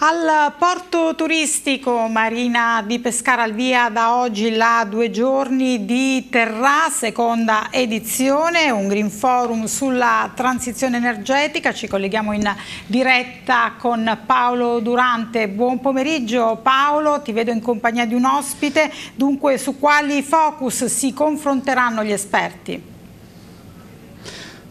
Al porto turistico Marina di Pescara al via da oggi la due giorni di Terra, seconda edizione, un Green Forum sulla transizione energetica. Ci colleghiamo in diretta con Paolo Durante. Buon pomeriggio Paolo, ti vedo in compagnia di un ospite. Dunque su quali focus si confronteranno gli esperti?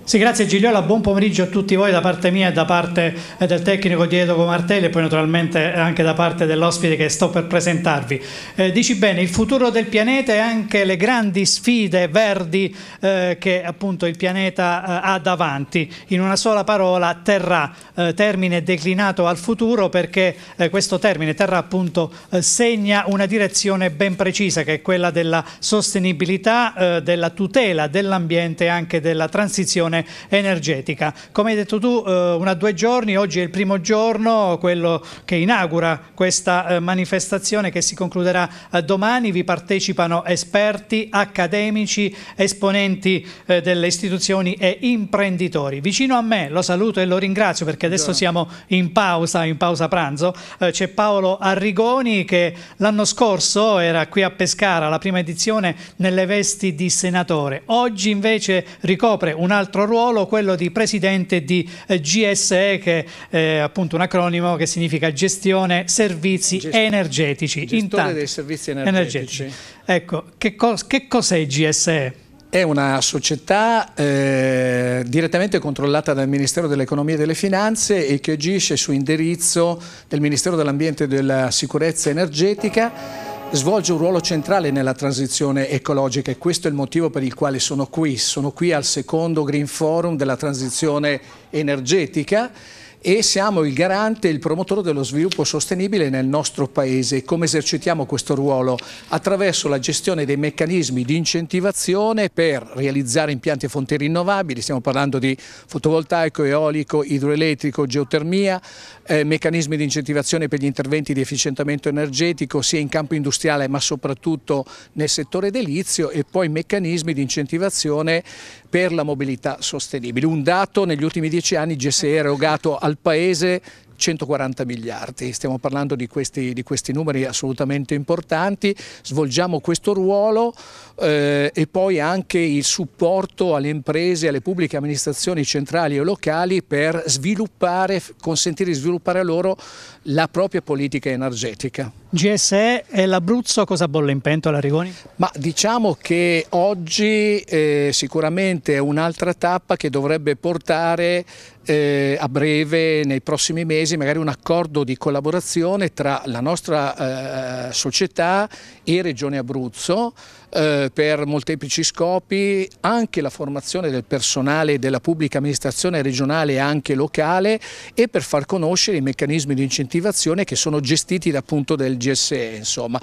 Sì, grazie Gigliola, buon pomeriggio a tutti voi da parte mia e da parte eh, del tecnico Diego Martelli e poi naturalmente eh, anche da parte dell'ospite che sto per presentarvi. Eh, dici bene, il futuro del pianeta e anche le grandi sfide verdi eh, che appunto il pianeta eh, ha davanti. In una sola parola, terrà, eh, termine declinato al futuro perché questo termine terra appunto segna una direzione ben precisa che è quella della sostenibilità, della tutela dell'ambiente e anche della transizione transizione energetica. Come hai detto tu, eh, una due giorni, oggi è il primo giorno, quello che inaugura questa eh, manifestazione che si concluderà eh, domani, vi partecipano esperti, accademici, esponenti eh, delle istituzioni e imprenditori. Vicino a me, lo saluto e lo ringrazio perché adesso siamo in pausa, in pausa pranzo, eh, c'è Paolo Arrigoni che l'anno scorso era qui a Pescara, la prima edizione, nelle vesti di senatore. Oggi invece ricopre un altro ruolo quello di presidente di eh, GSE, che è eh, appunto un acronimo che significa Gestione Servizi Gest Energetici. Gestore Intanto, dei Servizi energetici. energetici. Ecco, che, cos che cos'è GSE? È una società eh, direttamente controllata dal Ministero dell'Economia e delle Finanze e che agisce su indirizzo del Ministero dell'Ambiente e della Sicurezza Energetica svolge un ruolo centrale nella transizione ecologica e questo è il motivo per il quale sono qui. Sono qui al secondo Green Forum della transizione energetica e siamo il garante e il promotore dello sviluppo sostenibile nel nostro Paese. Come esercitiamo questo ruolo? Attraverso la gestione dei meccanismi di incentivazione per realizzare impianti a fonti rinnovabili, stiamo parlando di fotovoltaico, eolico, idroelettrico, geotermia, eh, meccanismi di incentivazione per gli interventi di efficientamento energetico sia in campo industriale ma soprattutto nel settore edilizio e poi meccanismi di incentivazione per la mobilità sostenibile. Un dato, negli ultimi dieci anni GSE ha erogato al Paese 140 miliardi, stiamo parlando di questi, di questi numeri assolutamente importanti, svolgiamo questo ruolo eh, e poi anche il supporto alle imprese, alle pubbliche amministrazioni centrali e locali per sviluppare, consentire di sviluppare loro la propria politica energetica. GSE e l'Abruzzo cosa bolle in pentola Rigoni? Ma diciamo che oggi eh, sicuramente è un'altra tappa che dovrebbe portare eh, a breve, nei prossimi mesi, magari un accordo di collaborazione tra la nostra eh, società e Regione Abruzzo eh, per molteplici scopi, anche la formazione del personale della pubblica amministrazione regionale e anche locale e per far conoscere i meccanismi di incentivazione che sono gestiti appunto del GSE. Insomma.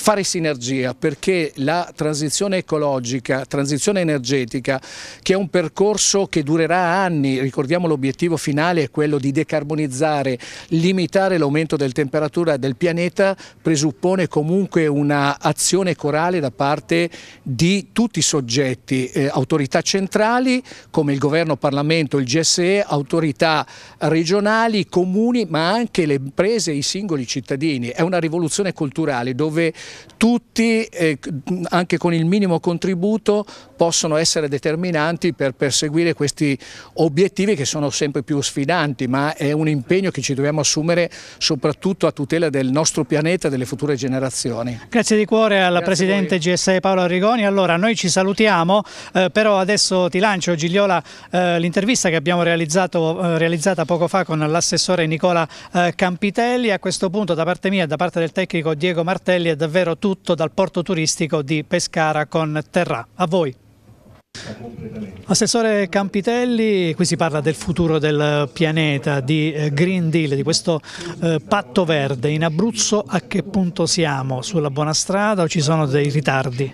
Fare sinergia perché la transizione ecologica, transizione energetica, che è un percorso che durerà anni, ricordiamo l'obiettivo, l'obiettivo finale è quello di decarbonizzare, limitare l'aumento della temperatura del pianeta, presuppone comunque un'azione corale da parte di tutti i soggetti, eh, autorità centrali come il governo, il Parlamento, il GSE, autorità regionali, comuni, ma anche le imprese e i singoli cittadini. È una rivoluzione culturale dove tutti, eh, anche con il minimo contributo, possono essere determinanti per perseguire questi obiettivi che sono sempre più sfidanti, ma è un impegno che ci dobbiamo assumere soprattutto a tutela del nostro pianeta e delle future generazioni. Grazie di cuore al Grazie Presidente GSE Paolo Arrigoni. Allora noi ci salutiamo, eh, però adesso ti lancio Gigliola eh, l'intervista che abbiamo realizzato, eh, realizzata poco fa con l'assessore Nicola eh, Campitelli. A questo punto da parte mia e da parte del tecnico Diego Martelli è davvero tutto dal porto turistico di Pescara con Terrà. A voi. Assessore Campitelli, qui si parla del futuro del pianeta, di eh, Green Deal, di questo eh, patto verde. In Abruzzo a che punto siamo? Sulla buona strada o ci sono dei ritardi?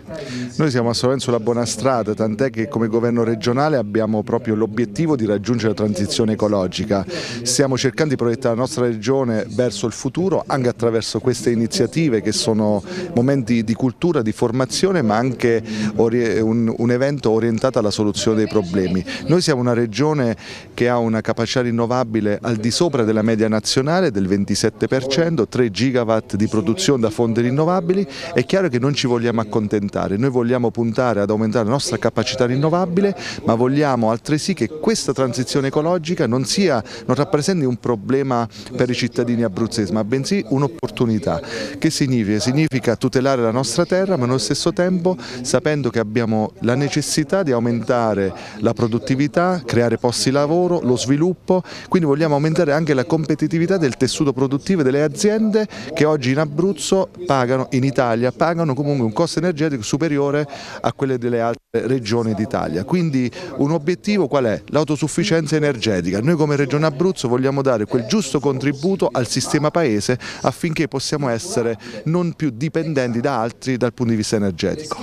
Noi siamo assolutamente sulla buona strada, tant'è che come governo regionale abbiamo proprio l'obiettivo di raggiungere la transizione ecologica. Stiamo cercando di proiettare la nostra regione verso il futuro anche attraverso queste iniziative che sono momenti di cultura, di formazione ma anche un evento orientato orientata alla soluzione dei problemi. Noi siamo una regione che ha una capacità rinnovabile al di sopra della media nazionale del 27%, 3 gigawatt di produzione da fonti rinnovabili, è chiaro che non ci vogliamo accontentare, noi vogliamo puntare ad aumentare la nostra capacità rinnovabile, ma vogliamo altresì che questa transizione ecologica non, sia, non rappresenti un problema per i cittadini abruzzesi, ma bensì un'opportunità. Che significa? Significa tutelare la nostra terra, ma allo stesso tempo sapendo che abbiamo la necessità possibilità di aumentare la produttività, creare posti di lavoro, lo sviluppo, quindi vogliamo aumentare anche la competitività del tessuto produttivo e delle aziende che oggi in Abruzzo pagano, in Italia, pagano comunque un costo energetico superiore a quelle delle altre. Eh, regione d'Italia. Quindi un obiettivo qual è? L'autosufficienza energetica. Noi come Regione Abruzzo vogliamo dare quel giusto contributo al sistema paese affinché possiamo essere non più dipendenti da altri dal punto di vista energetico.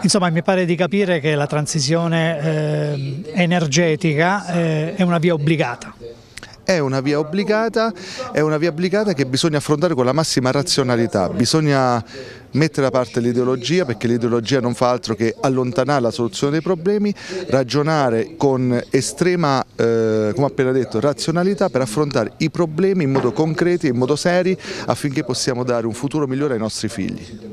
Insomma mi pare di capire che la transizione eh, energetica eh, è una via obbligata è una via obbligata, è una via obbligata che bisogna affrontare con la massima razionalità, bisogna mettere da parte l'ideologia perché l'ideologia non fa altro che allontanare la soluzione dei problemi, ragionare con estrema, eh, come appena detto, razionalità per affrontare i problemi in modo concreto, in modo serio, affinché possiamo dare un futuro migliore ai nostri figli.